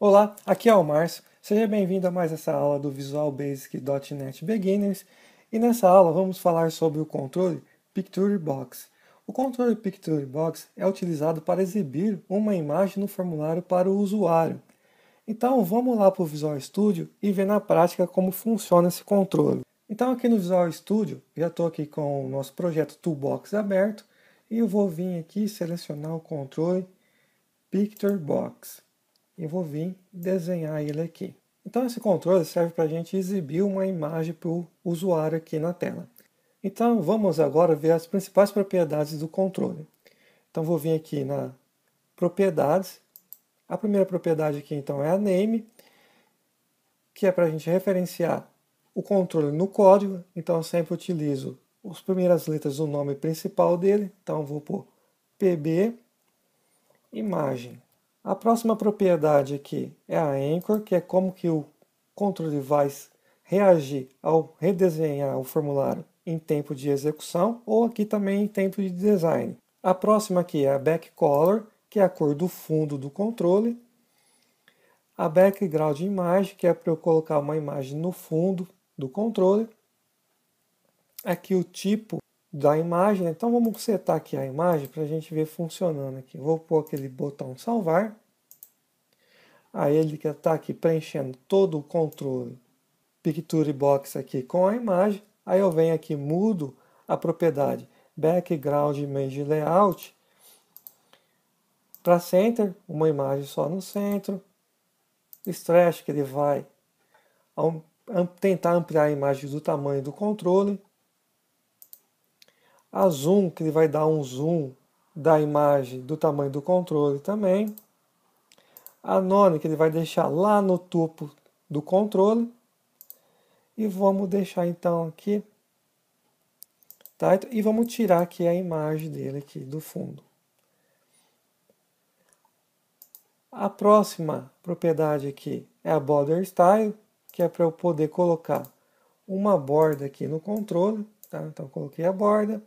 Olá, aqui é o Márcio. Seja bem-vindo a mais essa aula do Visual Basic.NET Beginners. E nessa aula vamos falar sobre o controle Picture Box. O controle Picture Box é utilizado para exibir uma imagem no formulário para o usuário. Então vamos lá para o Visual Studio e ver na prática como funciona esse controle. Então aqui no Visual Studio, já estou aqui com o nosso projeto Toolbox aberto e eu vou vir aqui selecionar o controle Picture Box e vou vir desenhar ele aqui. Então esse controle serve para a gente exibir uma imagem para o usuário aqui na tela. Então vamos agora ver as principais propriedades do controle. Então vou vir aqui na propriedades. A primeira propriedade aqui então é a name, que é para a gente referenciar o controle no código. Então eu sempre utilizo as primeiras letras do nome principal dele. Então vou por pb imagem. A próxima propriedade aqui é a anchor, que é como que o controle vai reagir ao redesenhar o formulário em tempo de execução ou aqui também em tempo de design. A próxima aqui é a back color, que é a cor do fundo do controle. A background image, que é para eu colocar uma imagem no fundo do controle. Aqui o tipo da imagem, né? então vamos setar aqui a imagem para a gente ver funcionando aqui. Vou pôr aquele botão salvar. Aí ele está aqui preenchendo todo o controle Picture Box aqui com a imagem. Aí eu venho aqui, mudo a propriedade Background Image Layout para Center, uma imagem só no centro. Stretch, que ele vai tentar ampliar a imagem do tamanho do controle. A zoom, que ele vai dar um zoom da imagem do tamanho do controle também anônimo que ele vai deixar lá no topo do controle. E vamos deixar então aqui. Tá? Então, e vamos tirar aqui a imagem dele aqui do fundo. A próxima propriedade aqui é a border style, que é para eu poder colocar uma borda aqui no controle. Tá? Então coloquei a borda.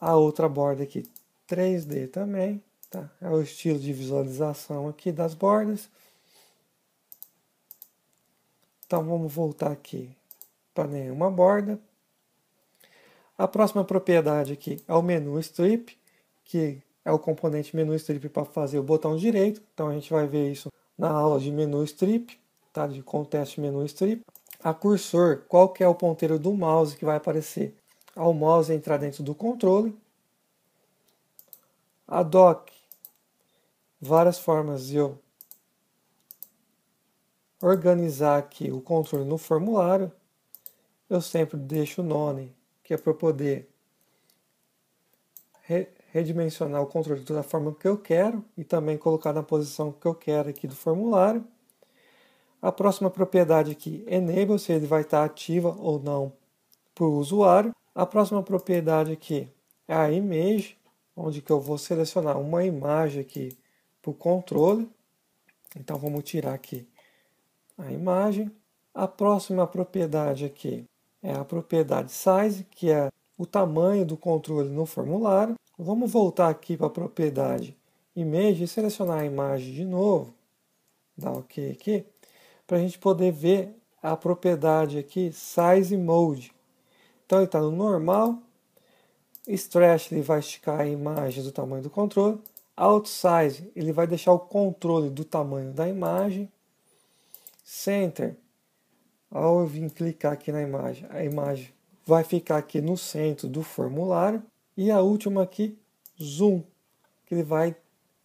A outra borda aqui 3D também. Tá? É o estilo de visualização aqui das bordas. Então vamos voltar aqui para nenhuma borda. A próxima propriedade aqui é o menu strip, que é o componente menu strip para fazer o botão direito. Então a gente vai ver isso na aula de menu strip, tá? de contest menu strip. A cursor, qual que é o ponteiro do mouse que vai aparecer? Ao mouse entrar dentro do controle. A dock, várias formas de eu organizar aqui o controle no formulário. Eu sempre deixo o nome, que é para poder re redimensionar o controle da forma que eu quero e também colocar na posição que eu quero aqui do formulário. A próxima propriedade aqui, enable, se ele vai estar ativa ou não para o usuário. A próxima propriedade aqui é a image, onde que eu vou selecionar uma imagem aqui para o controle. Então vamos tirar aqui a imagem. A próxima propriedade aqui é a propriedade size, que é o tamanho do controle no formulário. Vamos voltar aqui para a propriedade image e selecionar a imagem de novo. Dá OK aqui. Para a gente poder ver a propriedade aqui size mode. Então ele está no normal. Stretch ele vai esticar a imagem do tamanho do controle. Outsize, ele vai deixar o controle do tamanho da imagem. Center, ao eu vir clicar aqui na imagem, a imagem vai ficar aqui no centro do formulário. E a última aqui, Zoom, que ele vai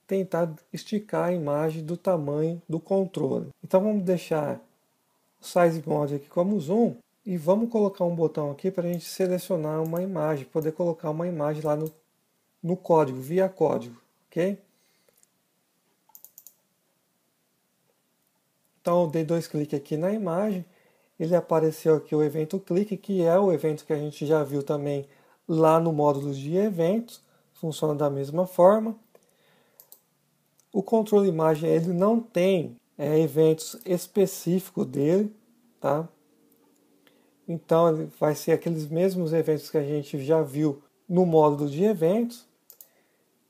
tentar esticar a imagem do tamanho do controle. Então vamos deixar o Size Mode aqui como Zoom e vamos colocar um botão aqui para a gente selecionar uma imagem, poder colocar uma imagem lá no, no código, via código ok? Então, dei dois cliques aqui na imagem, ele apareceu aqui o evento clique, que é o evento que a gente já viu também lá no módulo de eventos, funciona da mesma forma. O controle imagem, ele não tem é, eventos específicos dele, tá? Então, vai ser aqueles mesmos eventos que a gente já viu no módulo de eventos,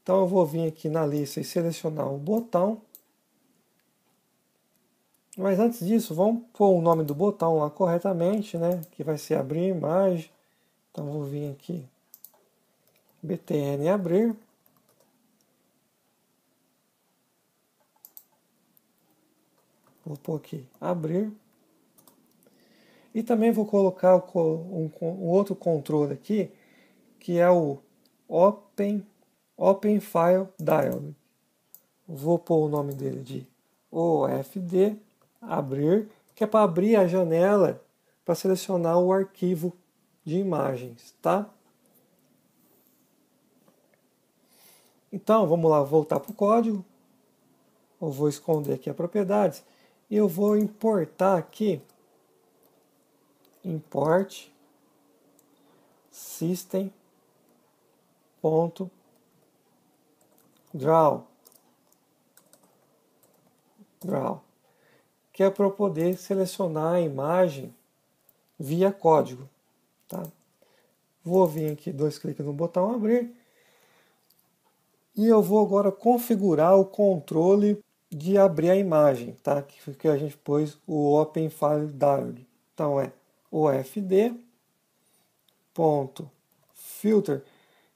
então eu vou vir aqui na lista e selecionar o botão. Mas antes disso, vamos pôr o nome do botão lá corretamente, né? Que vai ser abrir imagem. Então vou vir aqui, btn abrir. Vou pôr aqui, abrir. E também vou colocar um, um outro controle aqui, que é o Open Open File Dialog. Vou pôr o nome dele de OFD, abrir, que é para abrir a janela para selecionar o arquivo de imagens, tá? Então, vamos lá, voltar para o código. Eu vou esconder aqui a propriedades. E eu vou importar aqui, import system.py draw, draw, que é para eu poder selecionar a imagem via código. Tá? Vou vir aqui, dois cliques no botão abrir. E eu vou agora configurar o controle de abrir a imagem, tá? Que, que a gente pôs o Open File Dialog. Então é ofd.filter,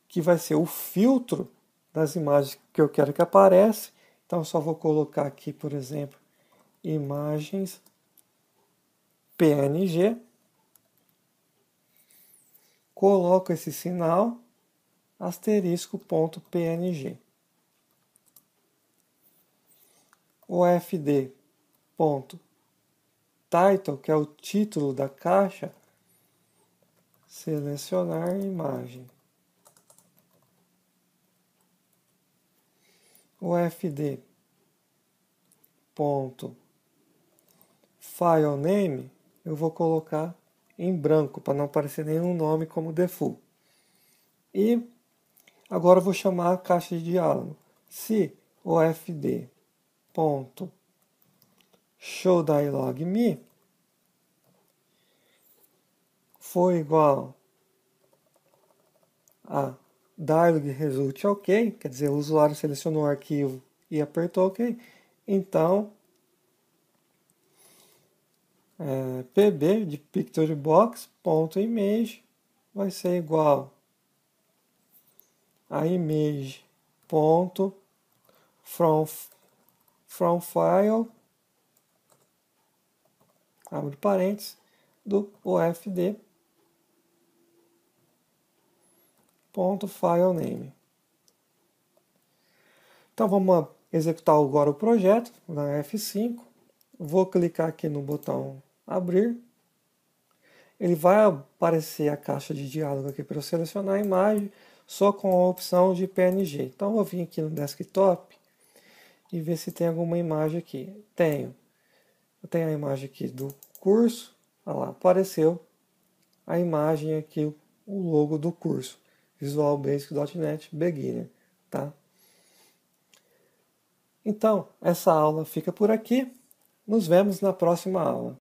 que vai ser o filtro das imagens que eu quero que apareça. Então, só vou colocar aqui, por exemplo, imagens PNG. Coloco esse sinal asterisco.png. OFD.title, que é o título da caixa, selecionar imagem. UFD. Ponto. File name eu vou colocar em branco para não aparecer nenhum nome como default. E agora eu vou chamar a caixa de diálogo. Se OFD ponto show dialog me for igual a dialog result OK, quer dizer, o usuário selecionou o arquivo e apertou OK, então é, pb de picturebox.image vai ser igual a image ponto from, from file abre parênteses do ofd .filename. Então vamos executar agora o projeto na F5. Vou clicar aqui no botão abrir. Ele vai aparecer a caixa de diálogo aqui para eu selecionar a imagem só com a opção de PNG. Então vou vir aqui no desktop e ver se tem alguma imagem aqui. Tenho. Eu tenho a imagem aqui do curso. Olha lá, apareceu a imagem aqui, o logo do curso visualbasic.net beginner, tá? Então, essa aula fica por aqui. Nos vemos na próxima aula.